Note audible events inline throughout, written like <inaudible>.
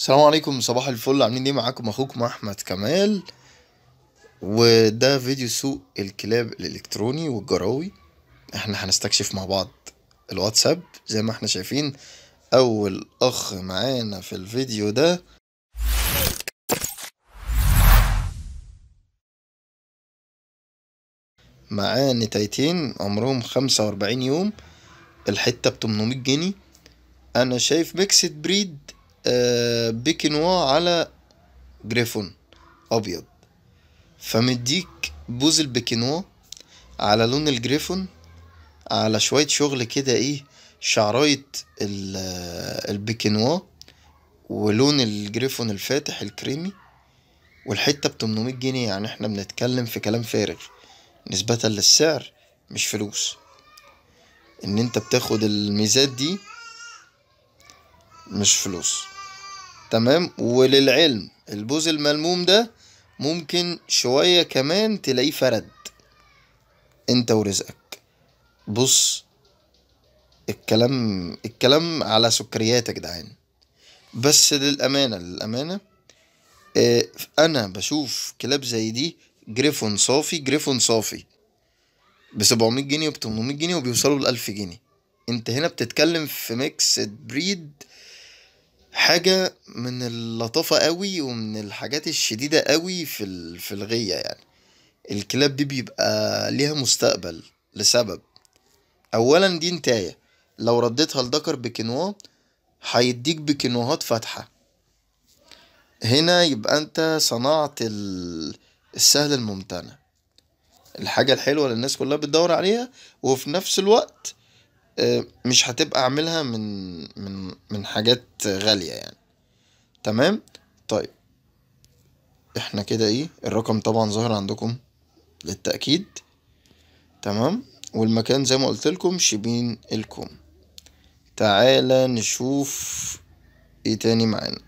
السلام عليكم صباح الفل عاملين ايه معاكم اخوكم احمد كمال وده فيديو سوق الكلاب الالكتروني والجراوي احنا هنستكشف مع بعض الواتساب زي ما احنا شايفين اول اخ معانا في الفيديو ده معاه نتايتين عمرهم خمسة واربعين يوم الحتة بتمنمية جنيه انا شايف ميكسد بريد آه، بيكنوا على جريفون ابيض فمديك بوز البيكنوا على لون الجريفون على شوية شغل كده ايه شعراية آه، البيكنوا ولون الجريفون الفاتح الكريمي والحتة 800 جنيه يعني احنا بنتكلم في كلام فارغ نسبة للسعر مش فلوس ان انت بتاخد الميزات دي مش فلوس تمام وللعلم البوز الملموم ده ممكن شوية كمان تلاقيه فرد انت ورزقك بص الكلام الكلام على سكرياتك ده بس للأمانة للأمانة اه أنا بشوف كلاب زي دي جريفون صافي جريفون صافي بسبعمية جنيه وبتمنمية جنيه وبيوصلوا لألف جنيه انت هنا بتتكلم في ميكس بريد حاجة من اللطافة أوي ومن الحاجات الشديدة أوي في ال- في الغية يعني الكلاب دي بيبقى ليها مستقبل لسبب أولا دي نتاية لو رديتها لدكر بكنوا هيديك بكنوهات فاتحة هنا يبقى انت صنعت السهل الممتنع الحاجة الحلوة اللي الناس كلها بتدور عليها وفي نفس الوقت مش هتبقى عاملها من من من حاجات غالية يعني تمام طيب احنا كده ايه الرقم طبعا ظاهر عندكم للتأكيد تمام والمكان زي ما قلت لكم شبين الكوم تعالى نشوف ايه تاني معانا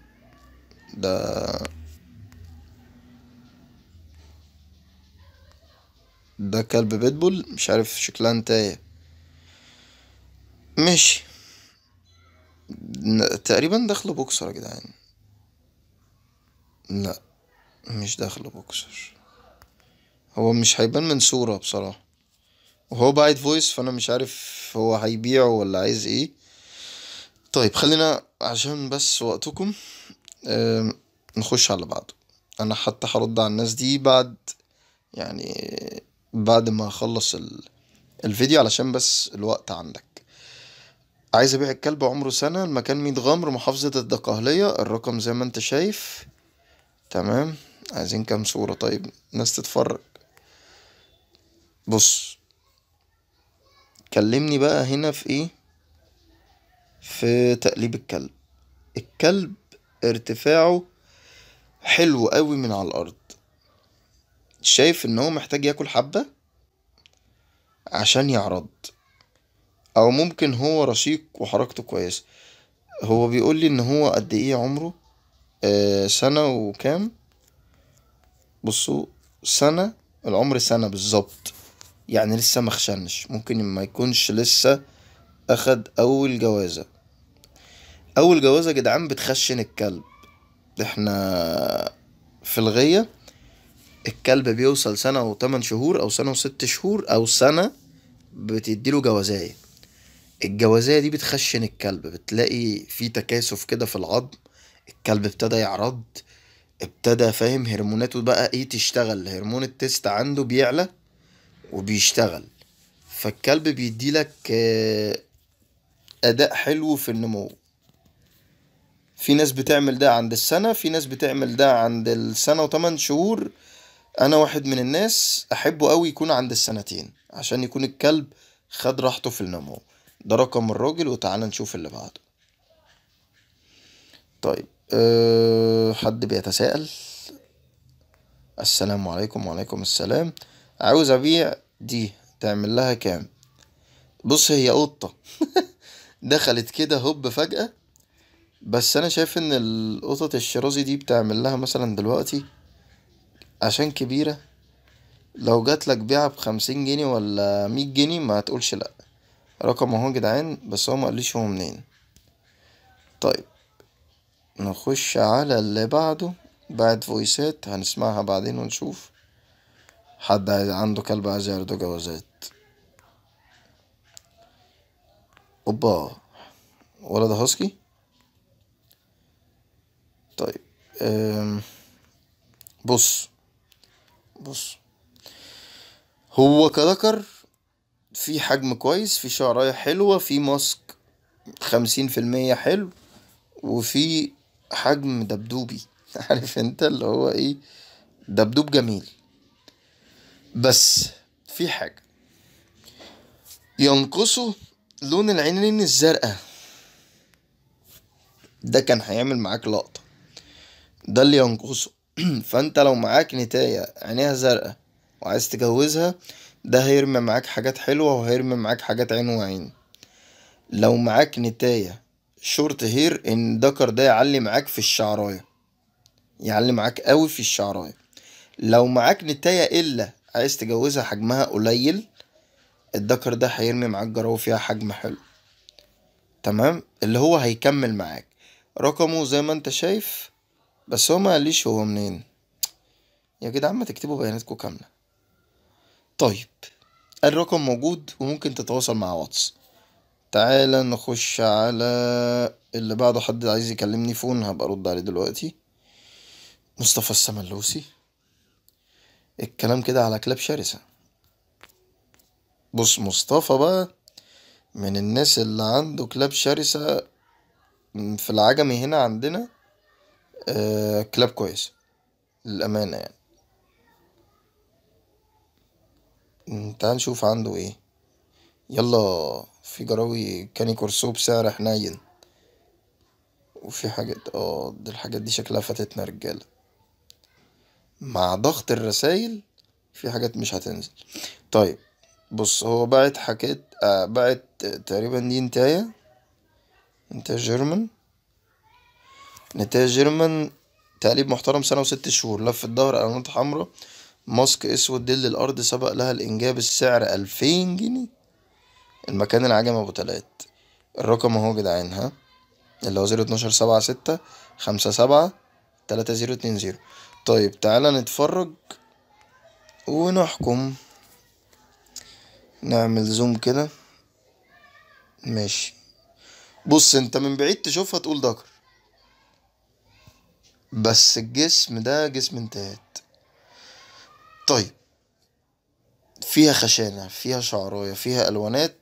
ده ده كلب بيتبول مش عارف شكلها انتهي ماشي تقريبا داخله بوكسر يا جدعان لا مش داخله بوكسر هو مش هيبان من صورة بصراحة وهو بايت فويس فانا مش عارف هو هيبيعه ولا عايز ايه طيب خلينا عشان بس وقتكم نخش على بعضه انا حتى هرد على الناس دي بعد يعني بعد ما اخلص الفيديو علشان بس الوقت عندك عايز ابيع الكلب عمره سنة المكان ميت غمر محافظة الدقهلية الرقم زي ما انت شايف تمام عايزين كام صورة طيب ناس تتفرج بص كلمني بقى هنا في ايه في تقليب الكلب الكلب ارتفاعه حلو قوي من على الارض شايف ان هو محتاج ياكل حبة عشان يعرض او ممكن هو رشيق وحركته كويسة هو بيقول لي ان هو قد ايه عمره آه سنة وكام بصوا سنة العمر سنة بالظبط يعني لسه مخشنش ممكن ما يكونش لسه اخد اول جوازة اول جوازة يا جدعان بتخشن الكلب احنا في الغية الكلب بيوصل سنة وتمن شهور او سنة وست شهور او سنة بتديله جوازايه الجوازية دي بتخشن الكلب بتلاقي في تكاثف كده في العظم الكلب ابتدى يعرض ابتدى فاهم هرموناته بقى ايه تشتغل هرمون التست عنده بيعلى وبيشتغل فالكلب بيديلك آه، اداء حلو في النمو في ناس بتعمل ده عند السنة في ناس بتعمل ده عند السنة وتمن شهور انا واحد من الناس احبه قوي يكون عند السنتين عشان يكون الكلب خد راحته في النمو ده رقم الراجل وتعالى نشوف اللي بعده طيب أه حد بيتساءل السلام عليكم وعليكم السلام عاوز ابيع دي تعمل لها كام بص هي قطه <laughs> دخلت كده هوب فجاه بس انا شايف ان القطط الشرازي دي بتعمل لها مثلا دلوقتي عشان كبيره لو جاتلك بيعها بخمسين جنيه ولا مية جنيه ما تقولش لأ رقم اهو يا جدعان بس هو قاليش هو منين طيب نخش على اللي بعده بعد فويسات هنسمعها بعدين ونشوف حد عنده كلب عايز يعرضه جوازات اوبا ولا ده هاسكي طيب أم. بص بص هو كذكر في حجم كويس في شعراية حلوة في ماسك خمسين في المية حلو وفي حجم دبدوبي <laughs> عارف انت اللي هو ايه دبدوب جميل بس في حاجة ينقصه لون العينين الزرقاء ده كان هيعمل معاك لقطة ده اللي ينقصه <clears throat> فانت لو معاك نتاية عينيها زرقاء وعايز تجوزها ده هيرمي معاك حاجات حلوة وهيرمي معاك حاجات عين وعين لو معاك نتاية شورت هير ان الدكر ده يعلي معاك في الشعراية يعلي معاك قوي في الشعراية لو معاك نتاية الا عايز تجوزها حجمها قليل الدكر ده هيرمي معاك جراوة فيها حجم حلو تمام اللي هو هيكمل معاك رقمه زي ما انت شايف بس هو ما قاليش هو منين يا جدعان ما تكتبوا بياناتكم كامله طيب الرقم موجود وممكن تتواصل مع واتس تعالى نخش على اللي بعده حد عايز يكلمني فون هبقى ارد عليه دلوقتي مصطفى السملوسي الكلام كده على كلاب شرسة بص مصطفى بقى من الناس اللي عنده كلاب شرسة في العجمي هنا عندنا آه كلاب كويسة للأمانة يعني تعال نشوف عنده ايه يلا في جراوي كاني كورسو بسعر حنين وفي حاجات اه دي الحاجات دي شكلها فاتتنا رجالة مع ضغط الرسايل في حاجات مش هتنزل طيب بص هو بعت حاجات آه بعت تقريبا دي انتهاية انتهى جيرمان نتايا جيرمان تقليب محترم سنة وست شهور لف الظهر علامات حمراء ماسك اسود دل الارض سبق لها الانجاب السعر الفين جنيه المكان العجم ابو تلات الرقم اهو جدعان ها اللي هو زيرو اتناشر سبعة ستة خمسة سبعة تلاتة زيرو اتنين زيرو طيب تعالى نتفرج ونحكم نعمل زوم كده ماشي بص انت من بعيد تشوفها تقول دكر بس الجسم ده جسم انتهات طيب فيها خشانة فيها شعراية فيها ألوانات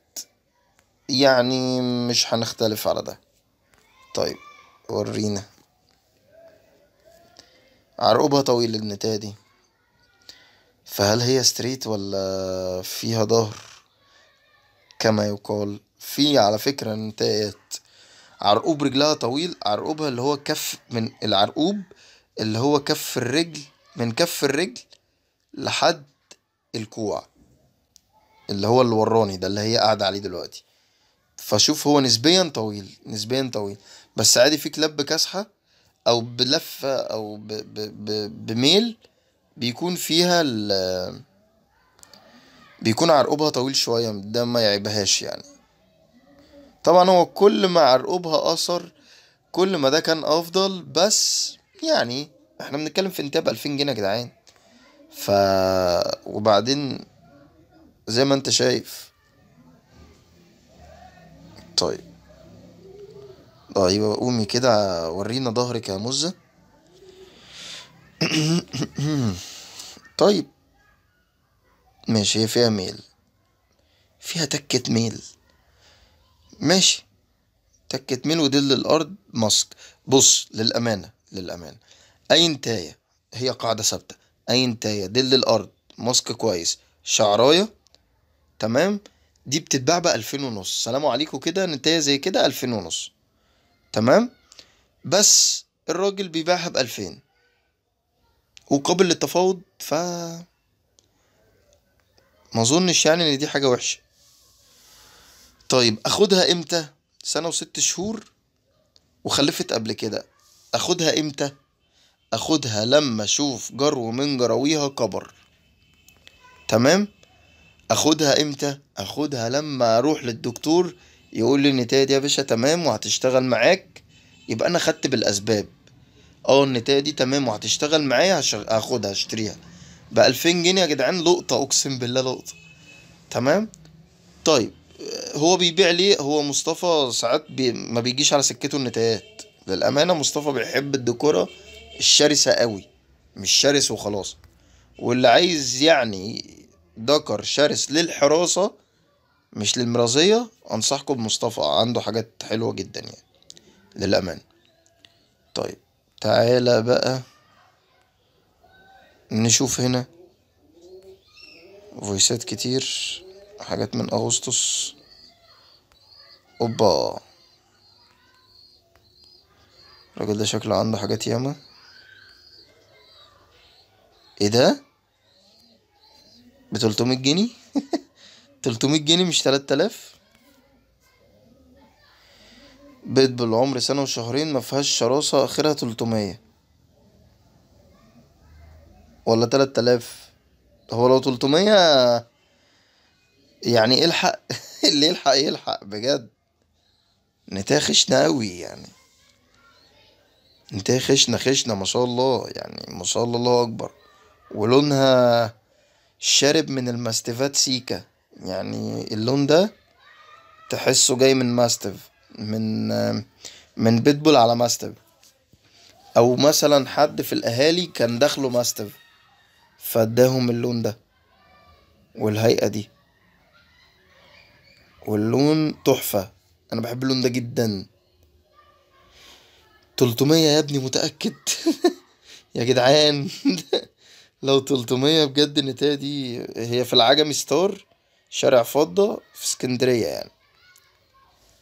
يعني مش هنختلف على ده طيب ورينا عرقوبها طويل النتاية دي فهل هي ستريت ولا فيها ظهر كما يقال في على فكرة نتايات عرقوب رجلها طويل عرقوبها اللي هو كف من العرقوب اللي هو كف الرجل من كف الرجل لحد الكوع اللي هو اللي وراني ده اللي هي قاعدة عليه دلوقتي فشوف هو نسبيا طويل نسبيا طويل بس عادي في كلاب بكاسحة أو بلفة أو ب ب ب بميل بيكون فيها ال بيكون عرقوبها طويل شوية ده ما يعيبهاش يعني طبعا هو كل ما عرقوبها أثر كل ما ده كان أفضل بس يعني احنا بنتكلم في انتاب ألفين جنيه يا جدعان ف وبعدين زي ما انت شايف طيب طيب قومي كده ورينا ظهرك يا مزة <coughs> طيب ماشي هي فيها ميل فيها تكة ميل ماشي تكة ميل ودل الأرض ماسك بص للأمانة للأمانة أي انتاية هي قاعدة ثابتة اينتايه دل الارض ماسك كويس شعرايه تمام دي بتتباع بألفين ونص سلام عليكم كده نتايه زي كده ألفين ونص تمام بس الراجل بيبيعها بألفين وقابل للتفاوض ف ما اظنش يعني ان دي حاجه وحشه طيب اخدها امتى سنه وست شهور وخلفت قبل كده اخدها امتى اخدها لما اشوف جرو من جراويها كبر تمام اخدها امتى اخدها لما اروح للدكتور يقول لي النتاية دي يا باشا تمام وهتشتغل معاك يبقى انا خدت بالاسباب اه النتاية دي تمام وهتشتغل معايا هاخدها اشتريها بألفين جنيه يا جدعان لقطة اقسم بالله لقطة تمام طيب هو بيبيع ليه هو مصطفى ساعات بي ما بيجيش على سكته النتايات للأمانة مصطفى بيحب الديكورة الشرسة قوي مش شرس وخلاص واللي عايز يعني ذكر شرس للحراسة مش للمرازية أنصحكم بمصطفى عنده حاجات حلوة جدا يعني للأمان طيب تعالى بقى نشوف هنا فويسات كتير حاجات من أغسطس اوبا الراجل ده شكله عنده حاجات ياما ايه ده 300 جنيه 300 <laughs> جنيه مش 3000 بيت بالعمر سنة وشهرين مفيهاش شراسة آخرها تلتمية ولا 3000 هو لو تلتمية يعني الحق <laughs> اللي يلحق يلحق بجد نتاخشنا خشنة أوي يعني نتاخشنا خشنة خشنة ما شاء الله يعني ما شاء الله الله أكبر ولونها شارب من الماستيفات سيكا يعني اللون ده تحسه جاي من ماستيف من من بيتبول على ماستيف او مثلا حد في الاهالي كان دخله ماستيف فاداهم اللون ده والهيئه دي واللون تحفه انا بحب اللون ده جدا 300 يا ابني متاكد <laughs> يا جدعان <laughs> لو 300 بجد النتاية دي هي في العجمي ستار شارع فضة في اسكندرية يعني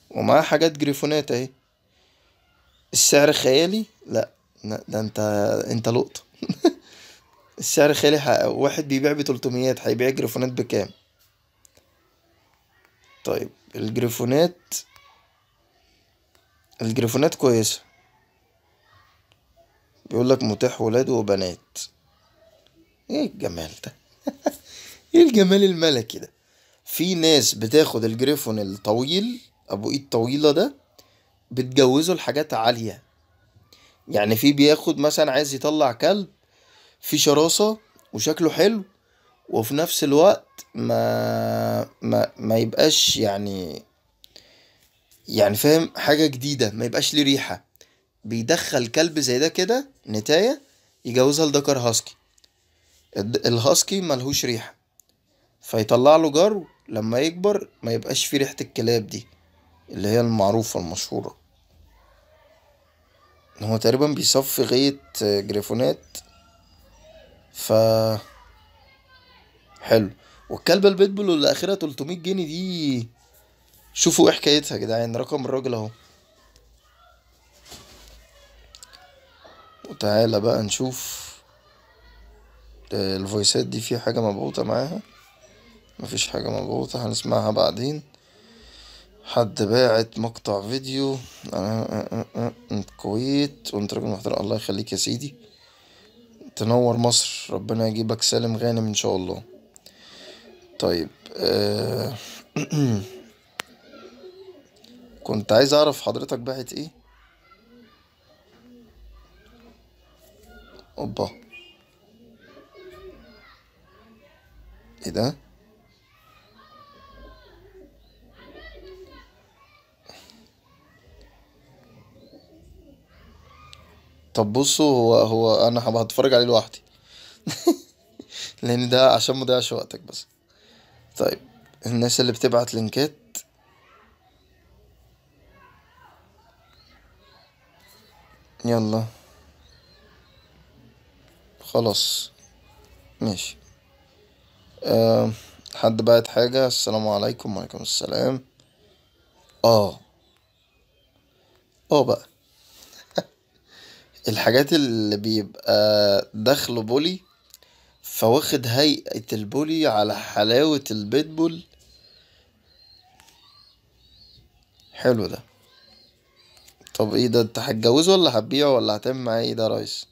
ومعاه حاجات جريفونات اهي السعر خيالي لا ده انت انت لقطة <laughs> السعر خيالي واحد بيبيع بتلتميات هيبيع جريفونات بكام طيب الجريفونات الجريفونات كويسة بيقولك متاح ولاد وبنات ايه الجمال ده <laughs> ايه الجمال الملكي ده في ناس بتاخد الجريفون الطويل ابو ايد طويله ده بتجوزه لحاجات عاليه يعني في بياخد مثلا عايز يطلع كلب في شراسه وشكله حلو وفي نفس الوقت ما ما ما يبقاش يعني يعني فاهم حاجه جديده ما يبقاش ليه ريحه بيدخل كلب زي ده كده نتايه يجوزها لدكر هاسكي الهاسكي ملهوش ريحة فيطلع له جرو لما يكبر ما يبقاش فيه ريحة الكلاب دي اللي هي المعروفة المشهورة هو تقريبا بيصفي غية جريفونات ف حلو والكلبة البيتبول اللي اخرها 300 جنيه دي شوفوا ايه حكايتها يا جدعان رقم الراجل اهو وتعالى بقى نشوف آه، الفويسات دي في حاجة مضبوطة معاها مفيش حاجة مضبوطة هنسمعها بعدين حد باعت مقطع فيديو أه، أه، الكويت وانت راجل محترم الله يخليك يا سيدي تنور مصر ربنا يجيبك سالم غانم ان شاء الله طيب <clears throat> كنت عايز اعرف حضرتك باعت ايه اوبا ايه ده طب بصوا هو هو انا هتفرج عليه لوحدي <laughs> لان ده عشان مضيعش وقتك بس طيب الناس اللي بتبعت لينكات يلا خلاص ماشي أه حد بعت حاجة السلام عليكم وعليكم السلام اه اه بقى <laughs> الحاجات اللي بيبقى داخله بولي فواخد هيئة البولي على حلاوة البيتبول حلو ده طب ايه ده انت هتجوزه ولا هتبيعه ولا هتعمل معاه ايه ده يا ريس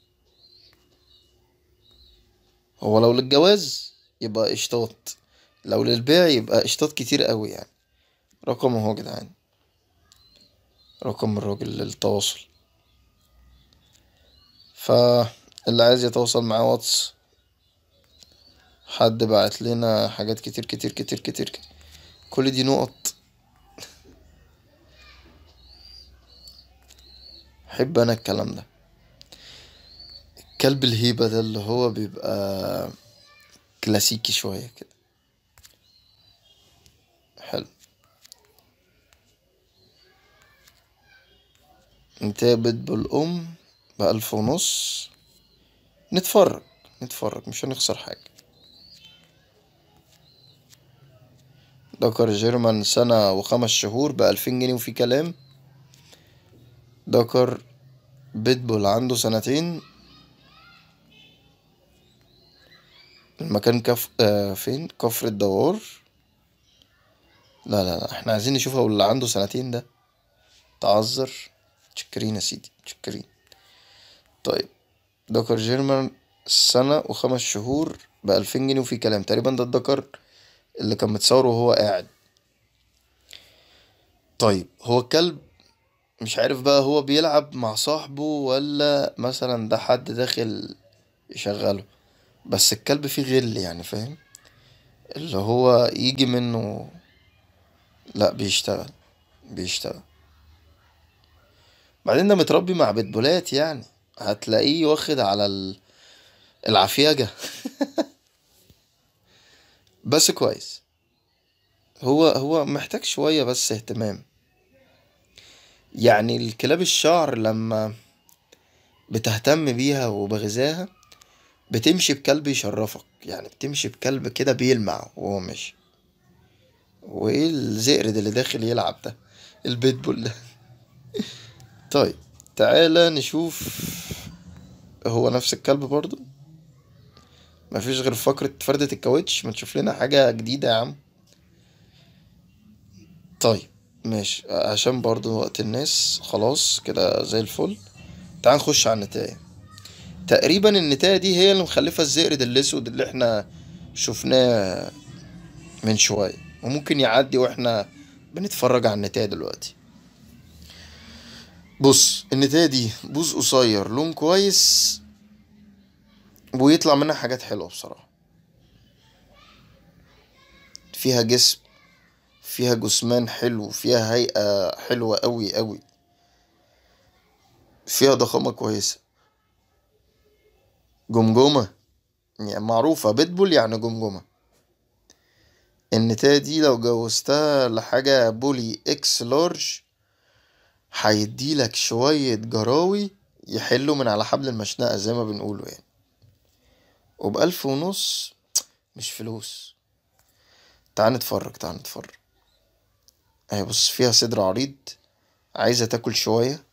هو لو للجواز يبقى اشتاط لو للبيع يبقى اشتاط كتير قوي يعني رقم اهو جدعان رقم الراجل للتواصل فاللي عايز يتواصل معاه واتس حد بعت لنا حاجات كتير كتير كتير كتير, كتير. كل دي نقط احب انا الكلام ده كلب الهيبة ده اللي هو بيبقى كلاسيكي شوية كده حلو نتابت بالأم بألف ونص نتفرج نتفرج مش هنخسر حاجة دكر جيرمان سنة وخمس شهور بألفين جنيه وفي كلام دكر بيتبول عنده سنتين المكان كف آه فين كفر الدوار لا لا لا احنا عايزين نشوف اللي عنده سنتين ده تعذر تشكرين يا سيدي تشكرين طيب دكر جيرمان سنة وخمس شهور بألفين جنيه وفي كلام تقريبا ده الدكر اللي كان متصور وهو قاعد طيب هو الكلب مش عارف بقى هو بيلعب مع صاحبه ولا مثلا ده حد داخل يشغله بس الكلب فيه غل يعني فاهم اللي هو يجي منه لأ بيشتغل بيشتغل بعدين ده متربي مع بيتبولات يعني هتلاقيه واخد على العفياجة <laughs> بس كويس هو هو محتاج شوية بس اهتمام يعني الكلاب الشعر لما بتهتم بيها وبغذاها بتمشي بكلب يشرفك يعني بتمشي بكلب كده بيلمع وهو ماشي وايه الزئر ده اللي داخل يلعب ده البيتبول ده <laughs> طيب تعالى نشوف هو نفس الكلب برضو مفيش غير فقرة فردة الكاوتش ما تشوف لنا حاجة جديدة يا عم طيب ماشي عشان برضو وقت الناس خلاص كده زي الفل تعال نخش على النتائج تقريبا النتاية دي هي اللي مخلفة الزئرد الأسود اللي احنا شفناه من شوية وممكن يعدي واحنا بنتفرج على النتاية دلوقتي بص النتاية دي بوز قصير لون كويس ويطلع منها حاجات حلوة بصراحة فيها جسم فيها جسمان حلو فيها هيئة حلوة أوي أوي فيها ضخامة كويسة جمجمة يعني معروفة بيتبول يعني جمجمة النتاية دي لو جوزتها لحاجة بولي اكس لارج هيديلك شوية جراوي يحلوا من على حبل المشنقة زي ما بنقوله يعني وبألف ونص مش فلوس تعال نتفرج تعال نتفرج اهي بص فيها صدر عريض عايزة تاكل شوية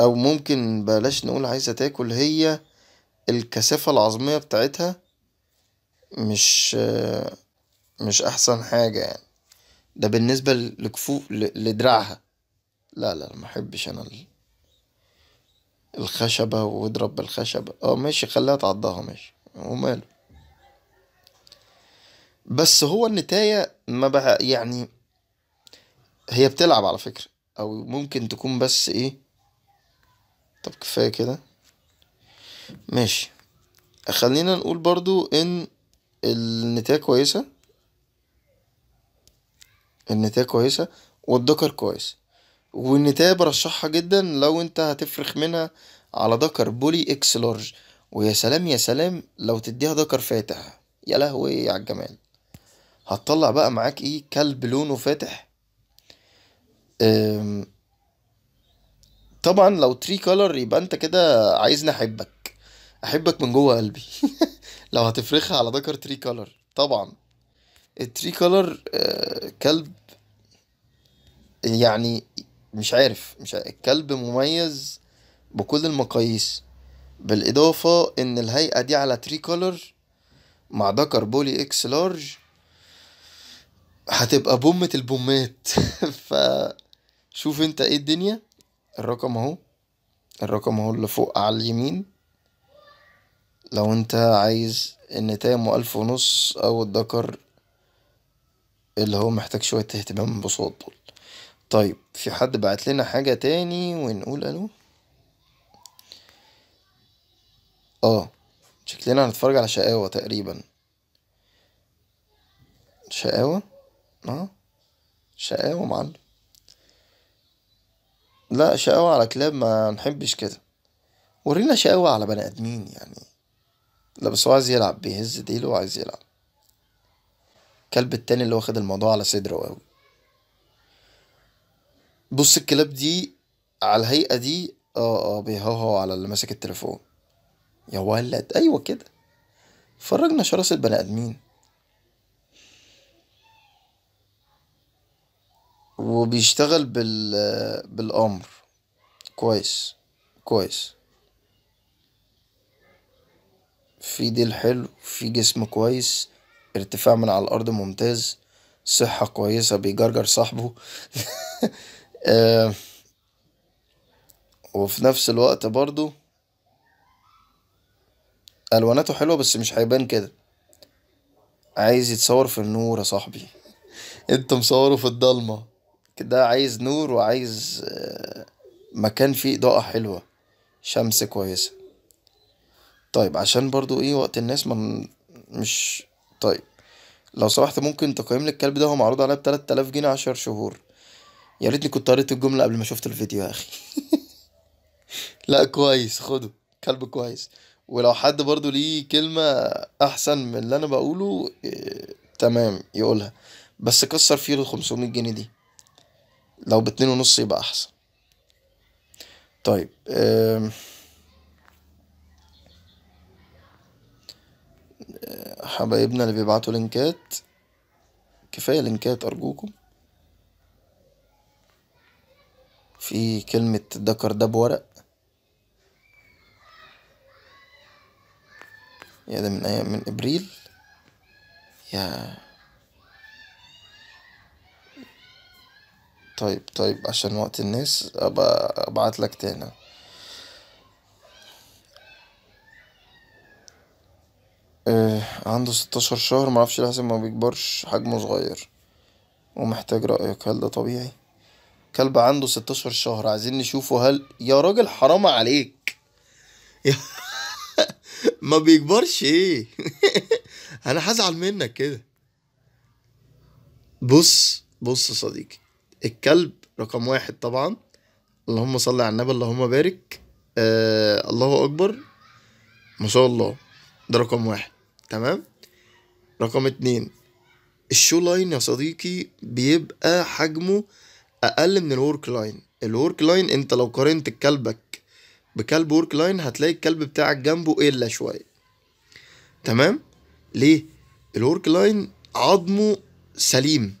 أو ممكن بلاش نقول عايزة تاكل هي الكثافة العظمية بتاعتها مش مش أحسن حاجة يعني ده بالنسبة لكفو لدراعها لا لا محبش أنا الخشبة واضرب بالخشبة اه ماشي خليها تعضها ماشي وماله بس هو النتاية ما بقى يعني هي بتلعب على فكرة أو ممكن تكون بس إيه طب كفاية كده ماشي خلينا نقول برضو ان النتاية كويسة النتاية كويسة والدكر كويس والنتاية برشحها جدا لو انت هتفرخ منها على دكر بولي اكس لارج ويا سلام يا سلام لو تديها دكر فاتح يا لهوي على الجمال هتطلع بقى معاك ايه كلب لونه فاتح أم طبعا لو تري كولر يبقى انت كده عايزني احبك احبك من جوه قلبي <laughs> لو هتفرخها على ذكر تري كولر طبعا التري كولر آه، كلب يعني مش عارف مش عارف. الكلب مميز بكل المقاييس بالإضافة إن الهيئة دي على تري كولر مع ذكر بولي إكس لارج هتبقى بومة البومات <laughs> فشوف انت ايه الدنيا الرقم اهو الرقم اهو اللي فوق على اليمين لو انت عايز ان ألف ونص او الدكر اللي هو محتاج شوية اهتمام بصوت دول طيب في حد بعت لنا حاجة تاني ونقول الو اه شكلنا هنتفرج على شقاوة تقريبا شقاوة اه شقاوة معلم لأ شقاوة على كلاب ما نحبش كده، ورينا شقاوة على بني آدمين يعني، لأ بس هو عايز يلعب بيهز ديله وعايز يلعب، الكلب التاني اللي واخد الموضوع على صدره أوي، بص الكلاب دي على الهيئة دي آه آه بيهوهو على اللي ماسك التليفون، يا ولد أيوه كده، فرجنا شراسة بني آدمين. وبيشتغل بال بالأمر كويس كويس في ديل حلو في جسم كويس ارتفاع من على الأرض ممتاز صحة كويسة بيجرجر صاحبه <laughs> آه، وفي نفس الوقت برضو ألواناته حلوة بس مش هيبان كده عايز يتصور في النور يا صاحبي <laughs> انت مصوره في الضلمه ده عايز نور وعايز آه، مكان فيه إضاءة حلوة شمس كويسة طيب عشان برضو ايه وقت الناس من مش طيب لو سمحت ممكن تقيم لي الكلب ده هو معروض عليه ب 3000 جنيه عشر شهور يا ريتني كنت قريت الجملة قبل ما شفت الفيديو يا أخي <laughs> لا كويس خده كلب كويس ولو حد برضو ليه كلمة أحسن من اللي أنا بقوله إيه... تمام يقولها بس كسر فيه 500 جنيه دي لو باتنين ونص يبقى احسن طيب آه، حبايبنا اللي بيبعتوا لينكات كفايه لينكات ارجوكم في كلمه ذكر ده بورق يا ده من ايام من ابريل يا طيب طيب عشان وقت الناس ابقى ابعت لك تاني آه عنده ستاشر شهر معرفش ليه لحسن ما بيكبرش حجمه صغير ومحتاج رأيك هل ده طبيعي كلب عنده ستاشر شهر عايزين نشوفه هل يا راجل حرام عليك <laughs> ما بيكبرش ايه <laughs> انا هزعل منك كده بص بص يا صديقي الكلب رقم واحد طبعا اللهم صل على النبي اللهم بارك آه الله أكبر ما شاء الله ده رقم واحد تمام رقم اتنين الشو لاين يا صديقي بيبقى حجمه أقل من الورك لاين الورك لاين انت لو قارنت كلبك بكلب ورك لاين هتلاقي الكلب بتاعك جنبه إلا شوية تمام ليه الورك لاين عظمه سليم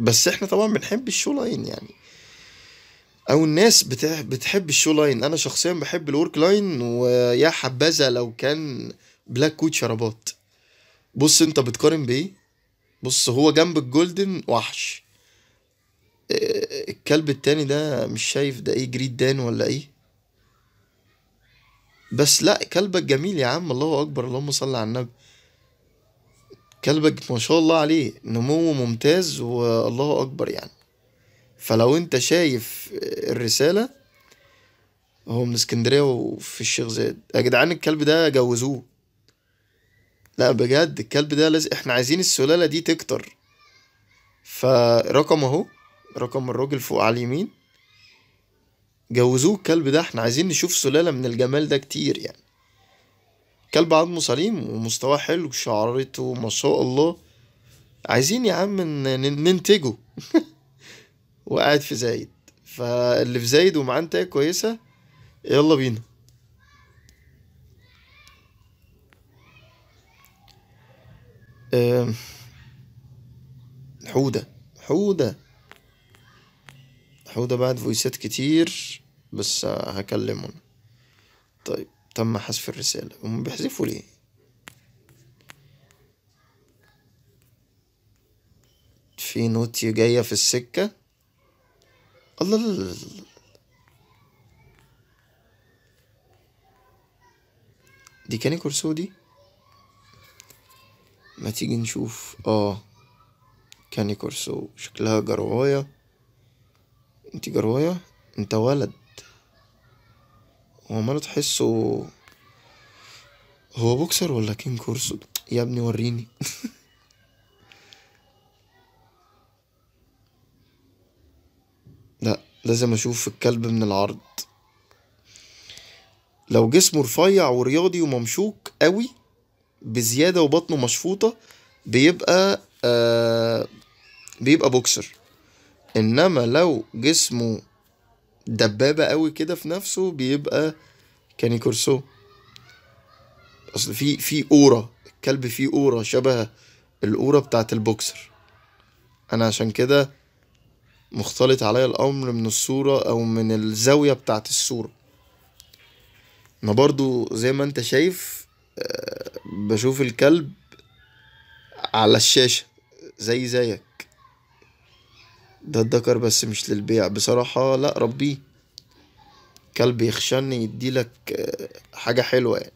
بس احنا طبعا بنحب الشو لاين يعني او الناس بتحب الشو لاين انا شخصيا بحب الورك لاين ويا حبذا لو كان بلاك كوت شرابات بص انت بتقارن بايه بص هو جنب الجولدن وحش آه، الكلب التاني ده مش شايف ده ايه جريد دان ولا ايه بس لا كلبك جميل يا عم الله اكبر اللهم صل على النبي كلبك ما شاء الله عليه نموه ممتاز والله أكبر يعني فلو أنت شايف الرسالة هو من اسكندرية وفي الشيخ زايد يا جدعان الكلب ده جوزوه لا بجد الكلب ده لازم احنا عايزين السلالة دي تكتر فرقم اهو رقم الراجل فوق على اليمين جوزوه الكلب ده احنا عايزين نشوف سلالة من الجمال ده كتير يعني كلب عظمه سليم ومستواه حلو وشعرته ما شاء الله عايزين يا عم ننتجه <laughs> وقاعد في زايد فاللي في زايد ومعاه انتاج كويسة يلا بينا حودة حودة حودة بعد فويسات كتير بس هكلمهم طيب تم حذف الرسالة هم بيحذفوا ليه في نوتي جاية في السكة الله دي كاني كورسو دي ما تيجي نشوف اه كاني كورسو شكلها جرواية انت جرواية انت ولد هو مرة تحسه هو بوكسر ولا كين كورسو يا ابني وريني <laughs> لا لازم اشوف الكلب من العرض لو جسمه رفيع ورياضي وممشوك قوي بزيادة وبطنه مشفوطة بيبقى آه بيبقى بوكسر انما لو جسمه دبابة قوي كده في نفسه بيبقى كاني كورسو اصل في في اورا الكلب فيه اورا شبه الاورا بتاعه البوكسر انا عشان كده مختلط عليا الامر من الصوره او من الزاويه بتاعه الصوره انا برضو زي ما انت شايف آه، بشوف الكلب على الشاشه زي زيك ده الدكر بس مش للبيع بصراحة لا ربيه كلب يخشن يديلك آه، حاجة حلوة يعني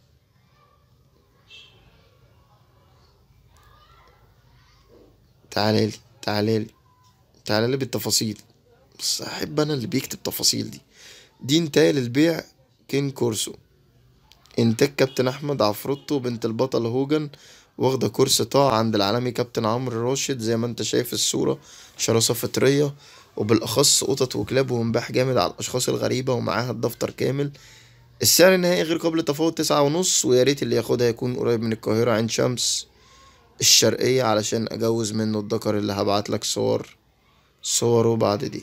تعالي تعالي لي بالتفاصيل بس احب انا اللي بيكتب تفاصيل دي دي انتهى للبيع كين كورسو انتاج كابتن احمد عفروتو بنت البطل هوجن واخدة كورس طاعة عند العالمي كابتن عمرو راشد زي ما انت شايف الصورة شراسة فطرية وبالأخص قطط وكلاب وانباح جامد على الأشخاص الغريبة ومعاها الدفتر كامل السعر النهائي غير قابل للتفاوض تسعة ونص ويا ريت اللي ياخدها يكون قريب من القاهرة عين شمس الشرقية علشان أجوز منه الدكر اللي هبعتلك صور صوره بعد دي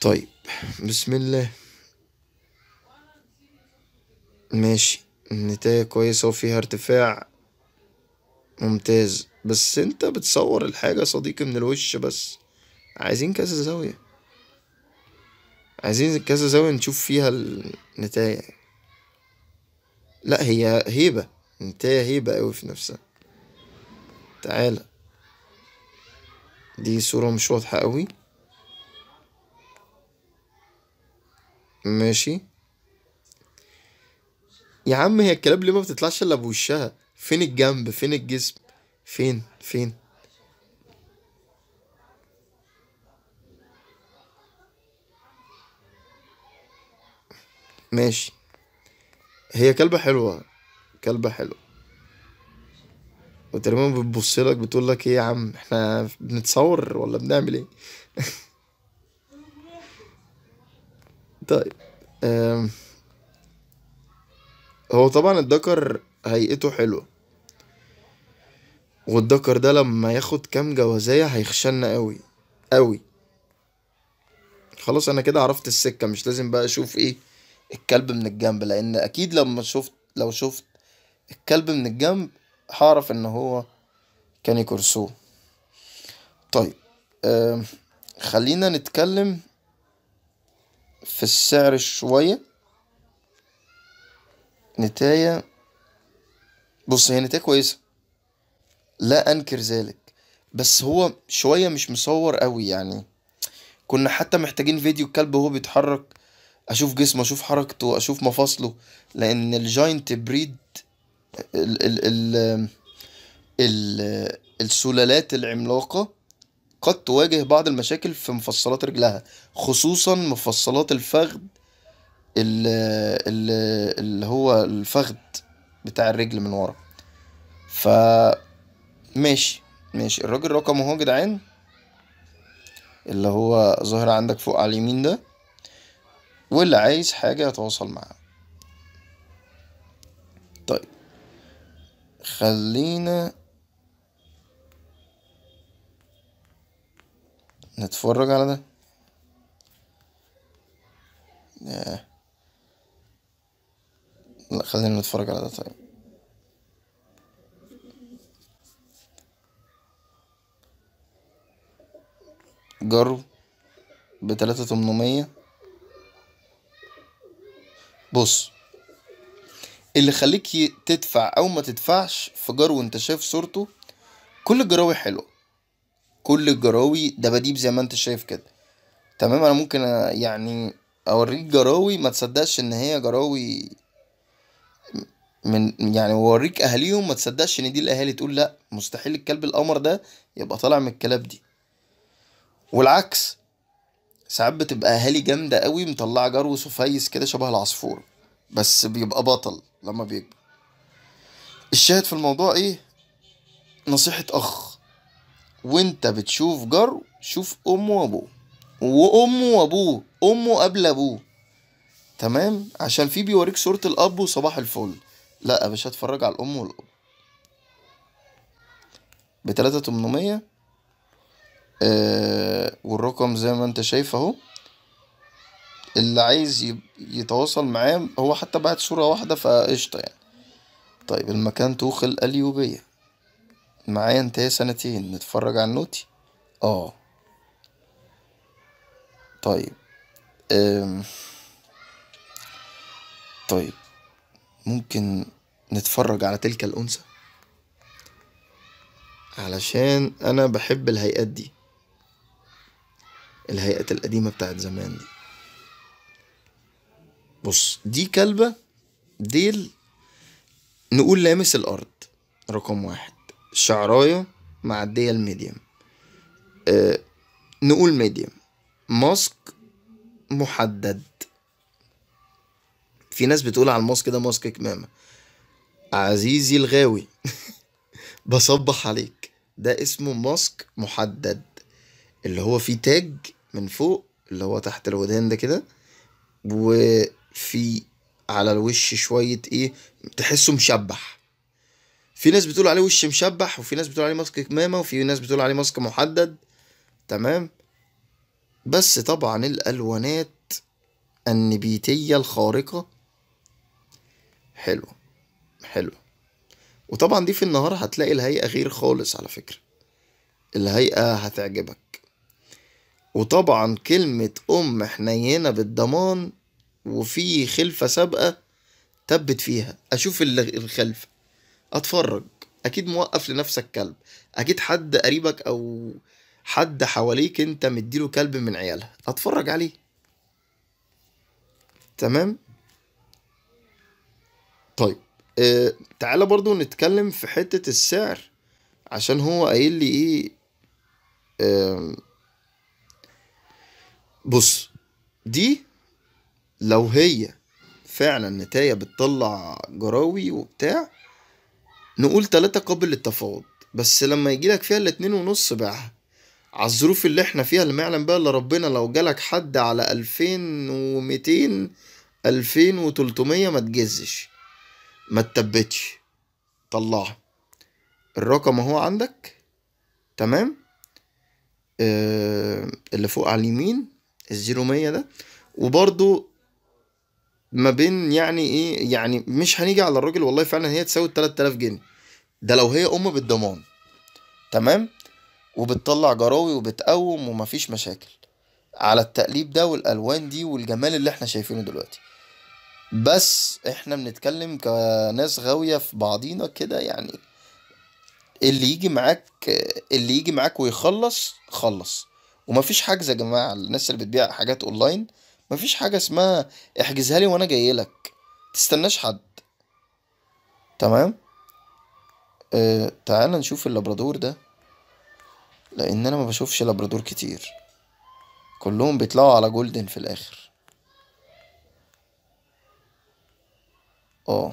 طيب بسم الله ماشي النتاية كويسة وفيها ارتفاع ممتاز بس انت بتصور الحاجة صديقي من الوش بس عايزين كذا زاوية عايزين كذا زاوية نشوف فيها النتاية لا هي هيبة النتاية هيبة اوي في نفسها تعالى دي صورة مش واضحة اوي ماشي يا عم هي الكلاب ليه ما بتطلعش الا بوشها فين الجنب فين الجسم فين فين ماشي هي كلبة حلوة كلبة حلوة وتقريبا بتبص لك بتقول لك ايه يا عم احنا بنتصور ولا بنعمل ايه <laughs> طيب هو طبعا الدكر هيئته حلوه والدكر ده لما ياخد كام جوازية هيخشلنا قوي قوي خلاص انا كده عرفت السكة مش لازم بقى اشوف ايه الكلب من الجنب لان اكيد لما شفت لو شفت الكلب من الجنب هعرف ان هو كان يكرسوه طيب آه خلينا نتكلم في السعر شوية نتاية بص هي نتاية كويسة لا أنكر ذلك بس هو شوية مش مصور قوي يعني كنا حتى محتاجين فيديو الكلب وهو بيتحرك أشوف جسمه أشوف حركته أشوف مفاصله لأن الجاينت بريد ال ال ال ال السلالات العملاقة قد تواجه بعض المشاكل في مفصلات رجلها خصوصا مفصلات الفخذ اللي هو الفخذ بتاع الرجل من ورا ف ماشي ماشي الراجل رقم اهو جدعان اللي هو ظاهر عندك فوق على اليمين ده واللي عايز حاجة يتواصل معاه طيب خلينا نتفرج على ده لا خلينا نتفرج على ده طيب جرو بتلاتة تمنمية بص اللي خليك تدفع او ما تدفعش في جرو انت شايف صورته كل الجراوي حلوه كل الجراوي دباديب زي ما انت شايف كده تمام انا ممكن يعني اوريك جراوي ما تصدقش ان هي جراوي من يعني اوريك اهاليهم ما تصدقش ان دي الاهالي تقول لا مستحيل الكلب القمر ده يبقى طالع من الكلاب دي والعكس ساعات بتبقى اهالي جامده قوي مطلعه جرو سفيس كده شبه العصفور بس بيبقى بطل لما بيكبر الشاهد في الموضوع ايه نصيحه اخ وانت بتشوف جرو شوف امه وابوه وامه وابوه امه قبل ابوه تمام عشان في بيوريك صوره الاب وصباح الفل لا مش هتفرج على الام والاب بتلاتة تمنمية آه، والرقم زي ما انت شايف اهو اللي عايز يتواصل معاه هو حتى بعت صورة واحدة فقشطة يعني طيب المكان توخ الأليوبية معايا انتهى سنتين نتفرج على النوتي اه طيب أم. طيب ممكن نتفرج على تلك الأنثى علشان أنا بحب الهيئات دي الهيئات القديمة بتاعت زمان دي بص دي كلبة ديل نقول لامس الأرض رقم واحد شعراية معدية الميديم أه نقول ميديم ماسك محدد في ناس بتقول على الماسك ده ماسك كمامة عزيزي الغاوي <laughs> بصبح عليك ده اسمه ماسك محدد اللي هو فيه تاج من فوق اللي هو تحت الودان ده كده وفي على الوش شوية ايه تحسه مشبح في ناس بتقول عليه وش مشبح وفي ناس بتقول عليه ماسك كمامة وفي ناس بتقول عليه ماسك محدد تمام بس طبعا الألوانات النبيتية الخارقة حلوة حلوة وطبعا دي في النهار هتلاقي الهيئة غير خالص على فكرة الهيئة هتعجبك وطبعا كلمة أم حنينة بالضمان وفي خلفة سابقة تبت فيها أشوف الخلفة أتفرج أكيد موقف لنفسك كلب أكيد حد قريبك أو حد حواليك أنت مديله كلب من عيالها أتفرج عليه تمام طيب آه تعالى برضو نتكلم في حتة السعر عشان هو قايل لي ايه آه بص دي لو هي فعلا نتاية بتطلع جراوي وبتاع نقول تلاتة قابل للتفاوض بس لما يجيلك فيها الاتنين ونص بقى على الظروف اللي احنا فيها اللي معلم بقى اللي ربنا لو جالك حد على الفين ومتين الفين وتلتمية ما تجزش ما تتبتش طلعه الرقم اهو عندك تمام اه اللي فوق على اليمين الزيرو مية ده وبرضو ما بين يعني ايه يعني مش هنيجي على الراجل والله فعلا هي تساوي 3000 جنيه ده لو هي ام بالضمان تمام وبتطلع جراوي وبتقوم ومفيش مشاكل على التقليب ده والالوان دي والجمال اللي احنا شايفينه دلوقتي بس احنا بنتكلم كناس غاويه في بعضينا كده يعني اللي يجي معاك اللي يجي معاك ويخلص خلص ومفيش حجز يا جماعه الناس اللي بتبيع حاجات اونلاين مفيش حاجه اسمها احجزها لي وانا جاي لك تستناش حد تمام آه تعال نشوف اللابرادور ده لان انا ما بشوفش لابرادور كتير كلهم بيطلعوا على جولدن في الاخر اه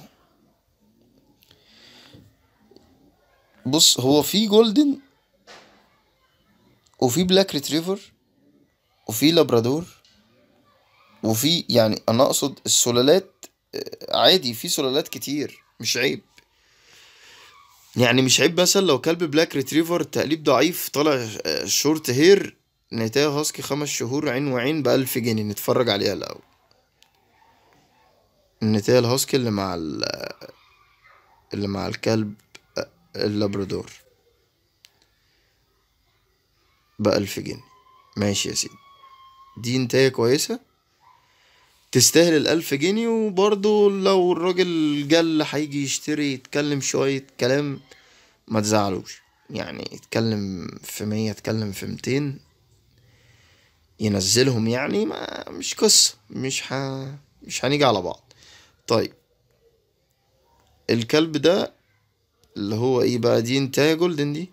بص هو في جولدن وفي بلاك ريتريفر وفي لابرادور وفي يعني انا اقصد السلالات آه، عادي في سلالات كتير مش عيب يعني مش عيب مثلا لو كلب بلاك ريتريفر تقليب ضعيف طالع شورت آه، هير نتايا هاسكي خمس شهور عين وعين بألف جنيه نتفرج عليها الأول النتايا الهاسكي اللي مع ال آه، اللي مع الكلب اللابرادور بألف جنيه ماشي يا سيدي دي نتاية كويسة تستاهل الألف جنيه وبرضه لو الراجل جل هيجي يشتري يتكلم شوية كلام ما تزعلوش يعني يتكلم في مية يتكلم في ميتين ينزلهم يعني ما مش قصة مش ح... مش هنيجي على بعض طيب الكلب ده اللي هو ايه بقى دي انتهي جولدن دي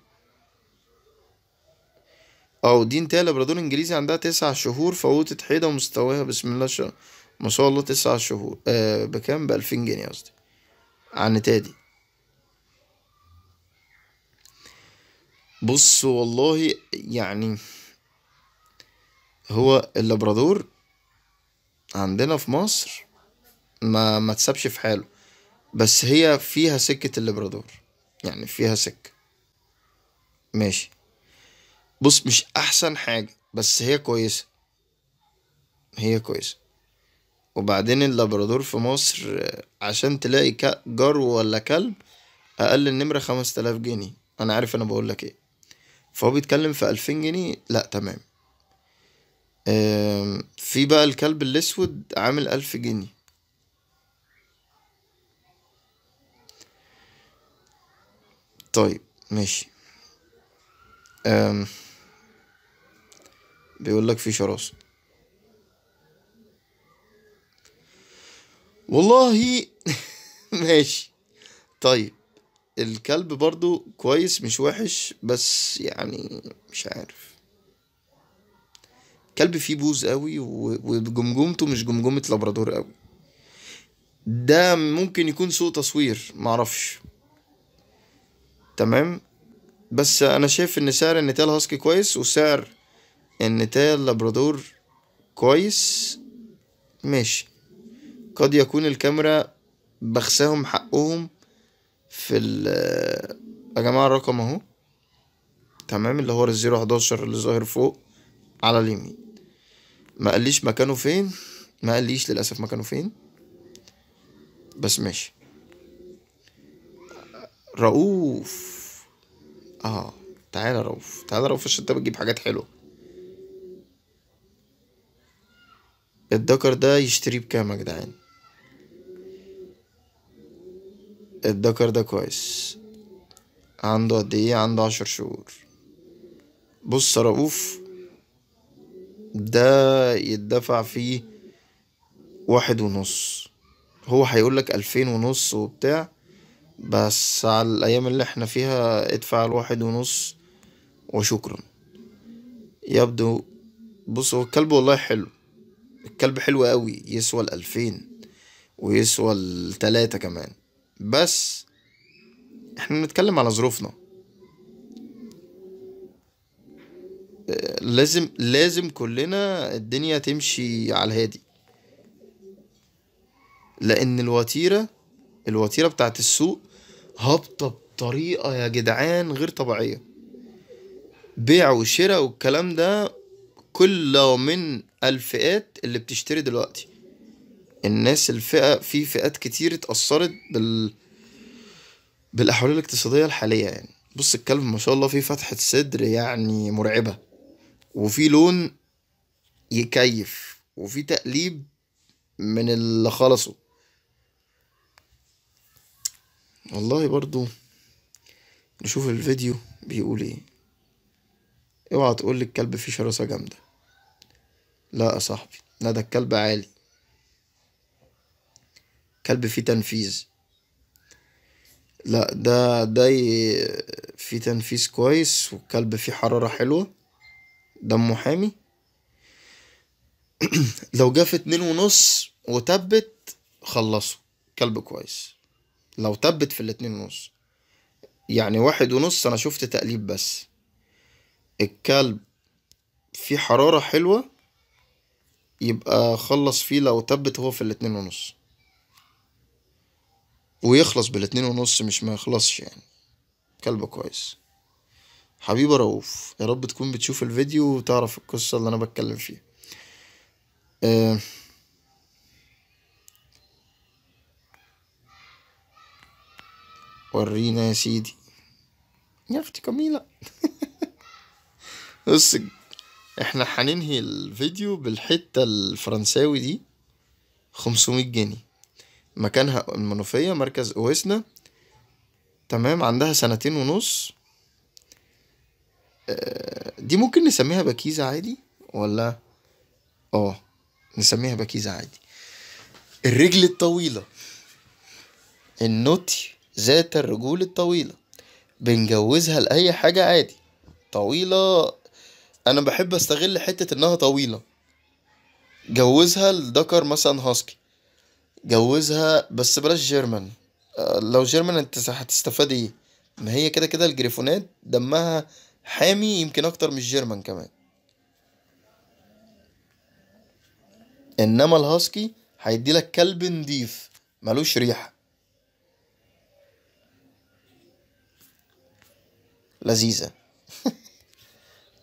اه دين تالا لابرادور انجليزي عندها تسع شهور فوتت حيضة مستواها بسم الله شاء ما شاء الله تسع شهور آه بكام بألفين جنيه قصدي عن تادي بص والله يعني هو اللابرادور عندنا في مصر ما ما تسابش في حاله بس هي فيها سكة اللابرادور يعني فيها سكة ماشي بص مش احسن حاجه بس هي كويسه هي كويسه وبعدين اللابرادور في مصر عشان تلاقي جار ولا كلب اقل النمره خمسة آلاف جنيه انا عارف انا بقول لك ايه فهو بيتكلم في الفين جنيه لا تمام في بقى الكلب الاسود عامل الف جنيه طيب ماشي أم بيقول لك في شراسة والله <laughs> ماشي طيب الكلب برضو كويس مش وحش بس يعني مش عارف كلب فيه بوز قوي وجمجمته مش جمجمة لابرادور قوي ده ممكن يكون سوء تصوير معرفش تمام بس انا شايف ان سعر النتال هاسكي كويس وسعر ان تايا اللابرادور كويس ماشي قد يكون الكاميرا بخساهم حقهم في ال يا جماعة الرقم اهو تمام اللي هو الزيرو حداشر اللي ظاهر فوق على اليمين ما قاليش مكانه فين ما قاليش للأسف مكانه فين بس ماشي رؤوف اه تعالى رؤوف تعالى رؤوف عشان انت بتجيب حاجات حلوه الدكر ده يشتريه بكام يا جدعان الدكر ده كويس عنده قد ايه عنده عشر شهور بص رؤوف ده يدفع فيه واحد ونص هو هيقولك ألفين ونص وبتاع بس على الأيام اللي احنا فيها ادفع الواحد ونص وشكرا يبدو بص هو الكلب والله حلو الكلب حلو قوي يسوى الألفين ويسوى التلاتة كمان بس احنا بنتكلم على ظروفنا آه، لازم لازم كلنا الدنيا تمشي على الهادي لان الوتيره الوتيره بتاعت السوق هابطه بطريقه يا جدعان غير طبيعيه بيع وشراء والكلام ده كله من الفئات اللي بتشتري دلوقتي الناس الفئة في فئات كتير اتأثرت بال بالأحوال الاقتصادية الحالية يعني بص الكلب ما شاء الله فيه فتحة صدر يعني مرعبة وفي لون يكيف وفي تقليب من اللي خلصه والله برضو نشوف الفيديو بيقول ايه اوعى تقول الكلب فيه شراسة جامدة لا يا صاحبي لا ده الكلب عالي كلب فيه تنفيذ لا ده ده فيه تنفيذ كويس والكلب فيه حرارة حلوة دمه حامي <clears throat> لو جه في اتنين ونص وتبت خلصه كلب كويس لو تبت في الاتنين ونص يعني واحد ونص انا شفت تقليب بس الكلب فيه حرارة حلوة يبقى خلص فيه لو تبت هو في الاتنين ونص ويخلص بالاتنين ونص مش ما يخلصش يعني كلب كويس حبيبة رؤوف يا رب تكون بتشوف الفيديو وتعرف القصة اللي أنا بتكلم فيها أه ورينا يا سيدي يا اختي كميلة <laughs> بص احنا هننهي الفيديو بالحتة الفرنساوي دي 500 جنيه مكانها المنوفية مركز أويسنا تمام عندها سنتين ونص آه، دي ممكن نسميها بكيزة عادي ولا اه نسميها بكيزة عادي الرجل الطويلة النوتي ذات الرجول الطويلة بنجوزها لأي حاجة عادي طويلة انا بحب استغل حتة انها طويلة جوزها لدكر مثلا هاسكي جوزها بس بلاش جيرمان آه، لو جيرمان انت هتستفاد ايه ما هي كده كده الجريفونات دمها حامي يمكن اكتر من الجيرمان كمان انما الهاسكي هيديلك كلب نضيف ملوش ريحه لذيذه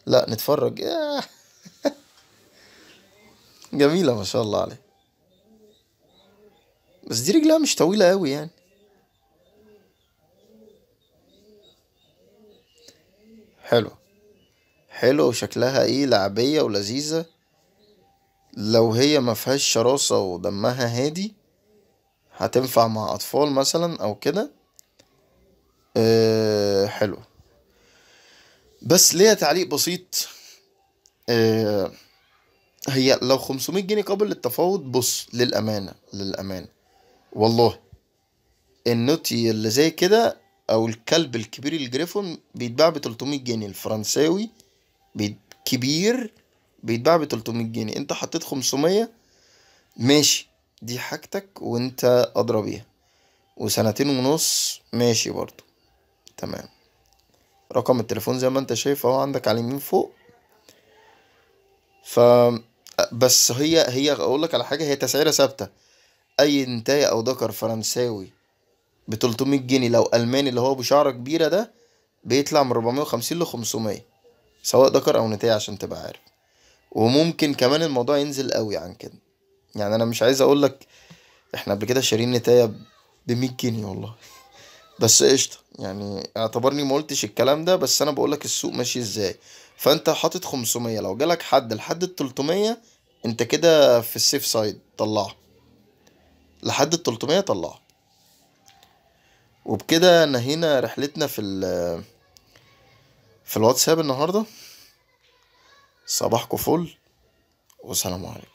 لا نتفرج <laughs> جميلة ما شاء الله عليه بس دي رجلها مش طويلة أوي يعني حلو حلو وشكلها ايه لعبية ولذيذة لو هي ما فيهاش شراسة ودمها هادي هتنفع مع أطفال مثلا أو كده أه حلو بس ليا تعليق بسيط آه، هي لو 500 جنيه قابل للتفاوض بص للأمانة للأمانة والله النوتي اللي زي كده أو الكلب الكبير الجريفون بيتباع ب 300 جنيه الفرنساوي كبير بيتباع ب 300 جنيه أنت حطيت 500 ماشي دي حاجتك وأنت أدرى بيها وسنتين ونص ماشي برضو تمام رقم التليفون زي ما انت شايف اهو عندك على اليمين فوق ف بس هي هي اقول لك على حاجه هي تسعيره ثابته اي انتاي او ذكر فرنساوي ب 300 جنيه لو الماني اللي هو بشعره كبيره ده بيطلع من 450 ل 500 سواء ذكر او نتايه عشان تبقى عارف وممكن كمان الموضوع ينزل قوي عن كده يعني انا مش عايز اقول لك احنا قبل كده شارين نتايه ب 100 جنيه والله بس قشطه يعني اعتبرني ما قلتش الكلام ده بس انا بقولك السوق ماشي ازاي فانت حاطط 500 لو جالك حد لحد ال 300 انت كده في السيف سايد طلعه لحد ال 300 طلعه وبكده نهينا رحلتنا في ال في الواتساب النهارده صباحكم فل والسلام عليكم